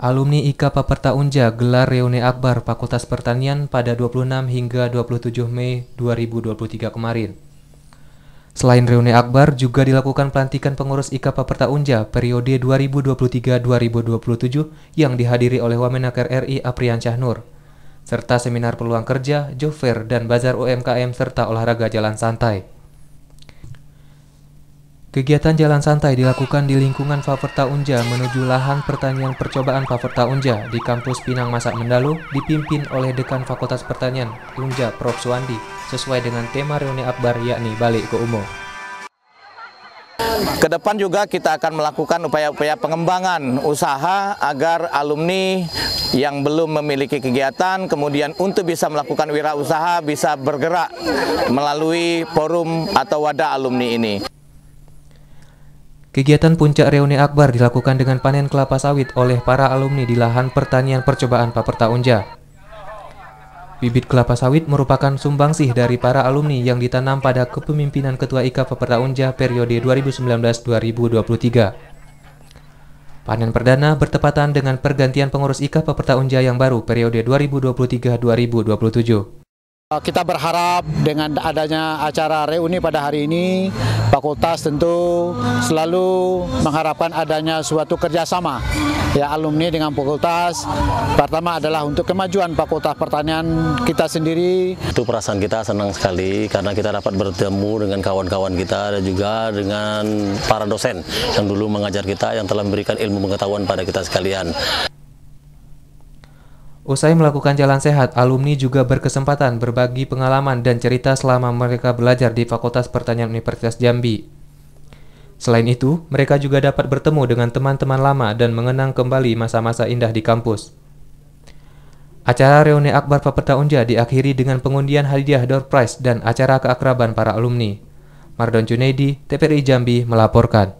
Alumni IKA Paperta Unja gelar reuni akbar Fakultas Pertanian pada 26 hingga 27 Mei 2023 kemarin. Selain reuni akbar, juga dilakukan pelantikan pengurus IKA Paperta Unja periode 2023-2027 yang dihadiri oleh Wamenaker RI Aprian Syahnur, serta seminar peluang kerja, jover, dan bazar UMKM serta olahraga jalan santai. Kegiatan jalan santai dilakukan di lingkungan Faverta Unja menuju lahan pertanian percobaan Faverta Unja di kampus Pinang Masak Mendalu dipimpin oleh Dekan Fakultas Pertanian Unja Prof. Suwandi sesuai dengan tema reuni akbar yakni balik ke umum. Kedepan juga kita akan melakukan upaya-upaya pengembangan usaha agar alumni yang belum memiliki kegiatan kemudian untuk bisa melakukan wirausaha bisa bergerak melalui forum atau wadah alumni ini. Kegiatan puncak reuni akbar dilakukan dengan panen kelapa sawit oleh para alumni di lahan pertanian percobaan Paperta Unja. Bibit kelapa sawit merupakan sumbangsih dari para alumni yang ditanam pada kepemimpinan Ketua IKA Paperta Unja periode 2019-2023. Panen perdana bertepatan dengan pergantian pengurus IKA Paperta Unja yang baru periode 2023-2027. Kita berharap dengan adanya acara reuni pada hari ini fakultas tentu selalu mengharapkan adanya suatu kerjasama ya alumni dengan fakultas. Pertama adalah untuk kemajuan fakultas pertanian kita sendiri. Itu perasaan kita senang sekali karena kita dapat bertemu dengan kawan-kawan kita dan juga dengan para dosen yang dulu mengajar kita yang telah memberikan ilmu pengetahuan pada kita sekalian. Usai melakukan jalan sehat, alumni juga berkesempatan berbagi pengalaman dan cerita selama mereka belajar di Fakultas Pertanian Universitas Jambi. Selain itu, mereka juga dapat bertemu dengan teman-teman lama dan mengenang kembali masa-masa indah di kampus. Acara reuni akbar Papeta Unja diakhiri dengan pengundian hadiah door prize dan acara keakraban para alumni. Mardon Junedi, TPRI Jambi melaporkan.